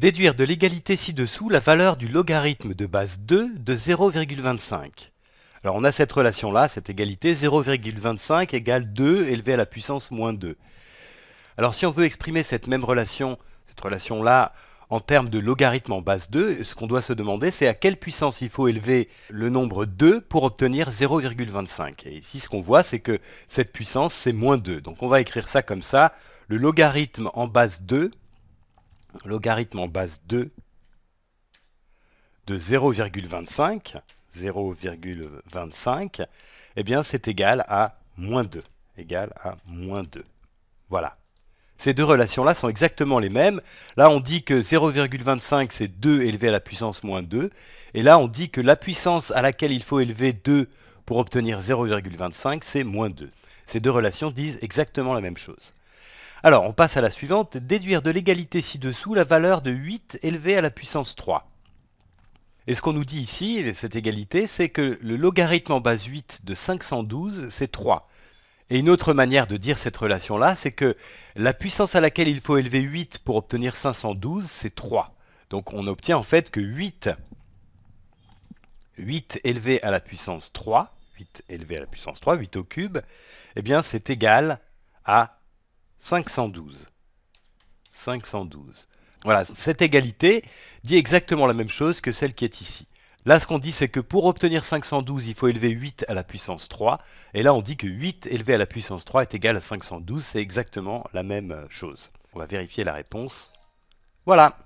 Déduire de l'égalité ci-dessous la valeur du logarithme de base 2 de 0,25. Alors on a cette relation-là, cette égalité, 0,25 égale 2 élevé à la puissance moins 2. Alors si on veut exprimer cette même relation, cette relation-là, en termes de logarithme en base 2, ce qu'on doit se demander, c'est à quelle puissance il faut élever le nombre 2 pour obtenir 0,25. Et ici, ce qu'on voit, c'est que cette puissance, c'est moins 2. Donc on va écrire ça comme ça. Le logarithme en base 2 logarithme en base 2 de 0,25, 0,25, eh bien c'est égal à moins 2, égal à 2. Voilà. Ces deux relations-là sont exactement les mêmes. Là, on dit que 0,25, c'est 2 élevé à la puissance moins 2. Et là, on dit que la puissance à laquelle il faut élever 2 pour obtenir 0,25, c'est moins 2. Ces deux relations disent exactement la même chose. Alors, on passe à la suivante. Déduire de l'égalité ci-dessous la valeur de 8 élevé à la puissance 3. Et ce qu'on nous dit ici, cette égalité, c'est que le logarithme en base 8 de 512, c'est 3. Et une autre manière de dire cette relation-là, c'est que la puissance à laquelle il faut élever 8 pour obtenir 512, c'est 3. Donc on obtient en fait que 8, 8 élevé à la puissance 3, 8 élevé à la puissance 3, 8 au cube, eh bien c'est égal à 512. 512. Voilà, cette égalité dit exactement la même chose que celle qui est ici. Là, ce qu'on dit, c'est que pour obtenir 512, il faut élever 8 à la puissance 3. Et là, on dit que 8 élevé à la puissance 3 est égal à 512. C'est exactement la même chose. On va vérifier la réponse. Voilà,